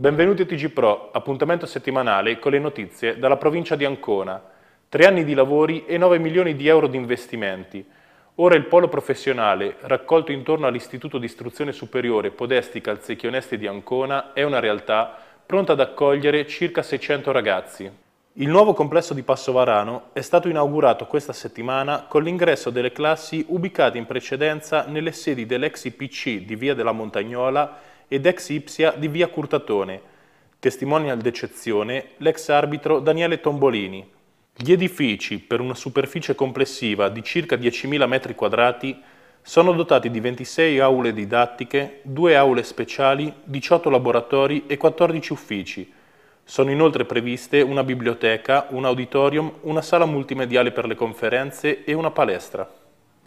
Benvenuti a TG Pro, appuntamento settimanale con le notizie dalla provincia di Ancona. Tre anni di lavori e 9 milioni di euro di investimenti. Ora il polo professionale, raccolto intorno all'Istituto di Istruzione Superiore Podesti Calzecchionesti di Ancona, è una realtà pronta ad accogliere circa 600 ragazzi. Il nuovo complesso di Passovarano è stato inaugurato questa settimana con l'ingresso delle classi ubicate in precedenza nelle sedi dell'ex IPC di Via della Montagnola ed ex Ipsia di via Curtatone. Testimonial d'eccezione l'ex arbitro Daniele Tombolini. Gli edifici, per una superficie complessiva di circa 10.000 m2, sono dotati di 26 aule didattiche, 2 aule speciali, 18 laboratori e 14 uffici. Sono inoltre previste una biblioteca, un auditorium, una sala multimediale per le conferenze e una palestra.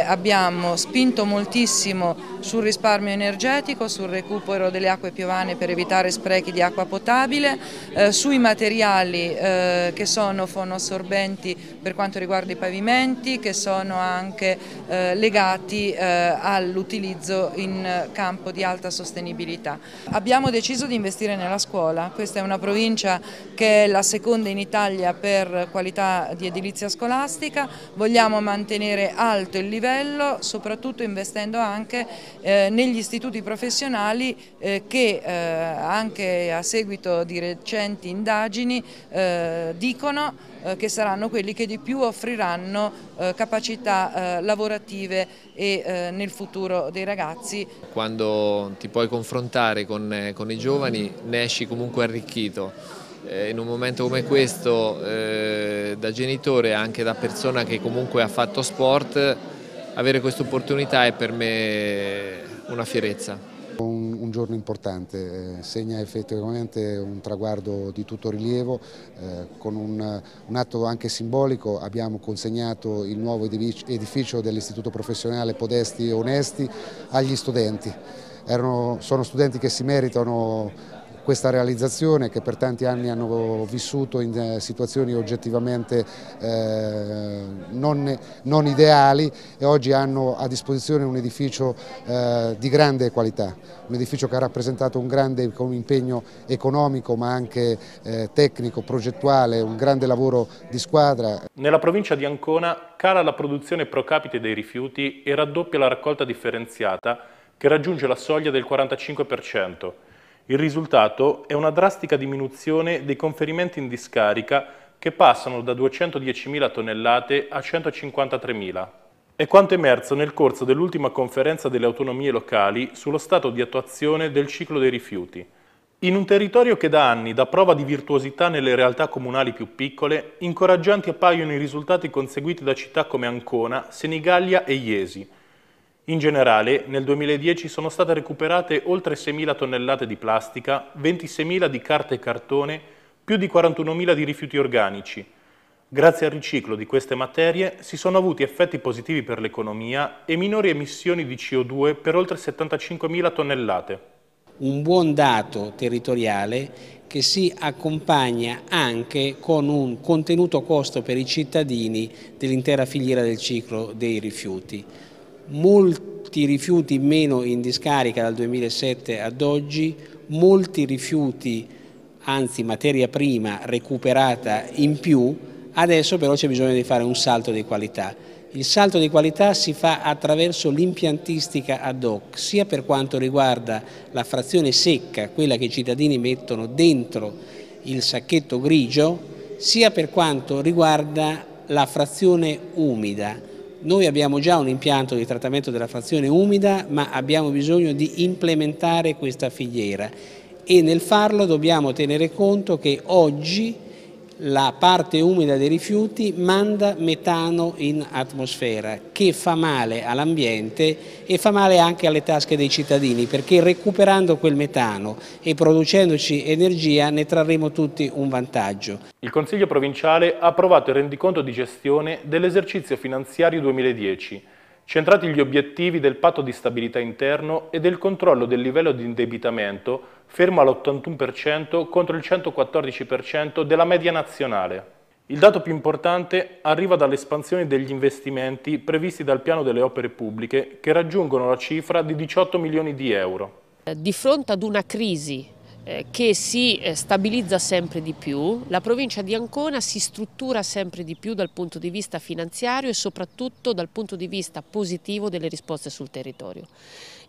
Abbiamo spinto moltissimo sul risparmio energetico, sul recupero delle acque piovane per evitare sprechi di acqua potabile, eh, sui materiali eh, che sono fonoassorbenti per quanto riguarda i pavimenti, che sono anche eh, legati eh, all'utilizzo in campo di alta sostenibilità. Abbiamo deciso di investire nella scuola, questa è una provincia che è la seconda in Italia per qualità di edilizia scolastica, vogliamo mantenere alto il livello livello soprattutto investendo anche eh, negli istituti professionali eh, che eh, anche a seguito di recenti indagini eh, dicono eh, che saranno quelli che di più offriranno eh, capacità lavorative e, nel futuro dei ragazzi. Quando ti puoi confrontare con, con i giovani ne esci comunque arricchito in un momento come questo eh, da genitore anche da persona che comunque ha fatto sport avere questa opportunità è per me una fierezza. Un, un, giorno importante, eh, segna effettivamente un traguardo di tutto rilievo, eh, con un, un, atto anche simbolico abbiamo consegnato il nuovo edificio dell'Istituto Professionale Podesti e Onesti agli studenti. Erano, sono studenti che si meritano questa realizzazione che per tanti anni hanno vissuto in eh, situazioni oggettivamente eh, non, non, ideali e oggi hanno a disposizione un edificio eh, di grande qualità, un edificio che ha rappresentato un grande impegno economico ma anche eh, tecnico, progettuale, un grande lavoro di squadra. Nella provincia di Ancona cala la produzione pro capite dei rifiuti e raddoppia la raccolta differenziata che raggiunge la soglia del 45%. Il risultato è una drastica diminuzione dei conferimenti in discarica che passano da 210.000 tonnellate a 153.000. È quanto emerso nel corso dell'ultima conferenza delle autonomie locali sullo stato di attuazione del ciclo dei rifiuti. In un territorio che da anni dà prova di virtuosità nelle realtà comunali più piccole, incoraggianti appaiono i risultati conseguiti da città come Ancona, Senigallia e Iesi, in generale, nel 2010 sono state recuperate oltre 6.000 tonnellate di plastica, 26.000 di carta e cartone, più di 41.000 di rifiuti organici. Grazie al riciclo di queste materie si sono avuti effetti positivi per l'economia e minori emissioni di CO2 per oltre 75.000 tonnellate. Un buon dato territoriale che si accompagna anche con un contenuto costo per i cittadini dell'intera filiera del ciclo dei rifiuti molti rifiuti in meno in discarica dal 2007 ad oggi, molti rifiuti, anzi materia prima recuperata in più, adesso però c'è bisogno di fare un salto di qualità. Il salto di qualità si fa attraverso l'impiantistica ad hoc, sia per quanto riguarda la frazione secca, quella che i cittadini mettono dentro il sacchetto grigio, sia per quanto riguarda la frazione umida noi abbiamo già un impianto di trattamento della frazione umida, ma abbiamo bisogno di implementare questa filiera e nel farlo dobbiamo tenere conto che oggi la parte umida dei rifiuti manda metano in atmosfera che fa male all'ambiente e fa male anche alle tasche dei cittadini perché recuperando quel metano e producendoci energia ne trarremo tutti un vantaggio. Il Consiglio Provinciale ha approvato il rendiconto di gestione dell'esercizio finanziario 2010 centrati gli obiettivi del patto di stabilità interno e del controllo del livello di indebitamento fermo all'81% contro il 114% della media nazionale. Il dato più importante arriva dall'espansione degli investimenti previsti dal piano delle opere pubbliche che raggiungono la cifra di 18 milioni di euro. Di fronte ad una crisi eh, che si eh, stabilizza sempre di più, la provincia di Ancona si struttura sempre di più dal punto di vista finanziario e soprattutto dal punto di vista positivo delle risposte sul territorio.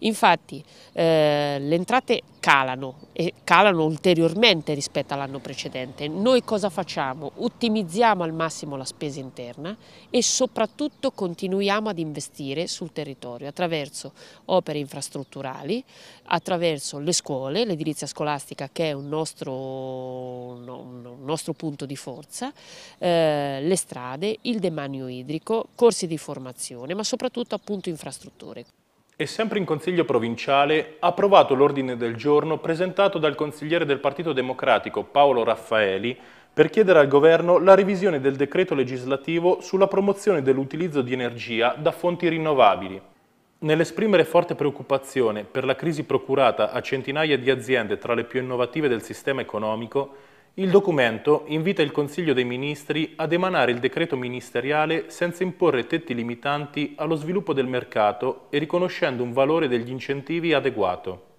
Infatti eh, le entrate calano e calano ulteriormente rispetto all'anno precedente. Noi cosa facciamo? Ottimizziamo al massimo la spesa interna e soprattutto continuiamo ad investire sul territorio attraverso opere infrastrutturali, attraverso le scuole, l'edilizia scolastica che è un nostro, un nostro punto di forza, eh, le strade, il demanio idrico, corsi di formazione ma soprattutto appunto infrastrutture e sempre in Consiglio provinciale ha approvato l'ordine del giorno presentato dal consigliere del Partito Democratico Paolo Raffaeli per chiedere al Governo la revisione del decreto legislativo sulla promozione dell'utilizzo di energia da fonti rinnovabili. Nell'esprimere forte preoccupazione per la crisi procurata a centinaia di aziende tra le più innovative del sistema economico, il documento invita il Consiglio dei Ministri ad emanare il decreto ministeriale senza imporre tetti limitanti allo sviluppo del mercato e riconoscendo un valore degli incentivi adeguato.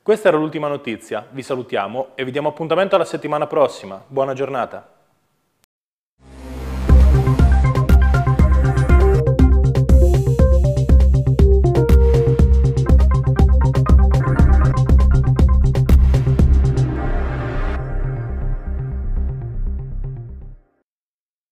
Questa era l'ultima notizia, vi salutiamo e vi diamo appuntamento alla settimana prossima. Buona giornata!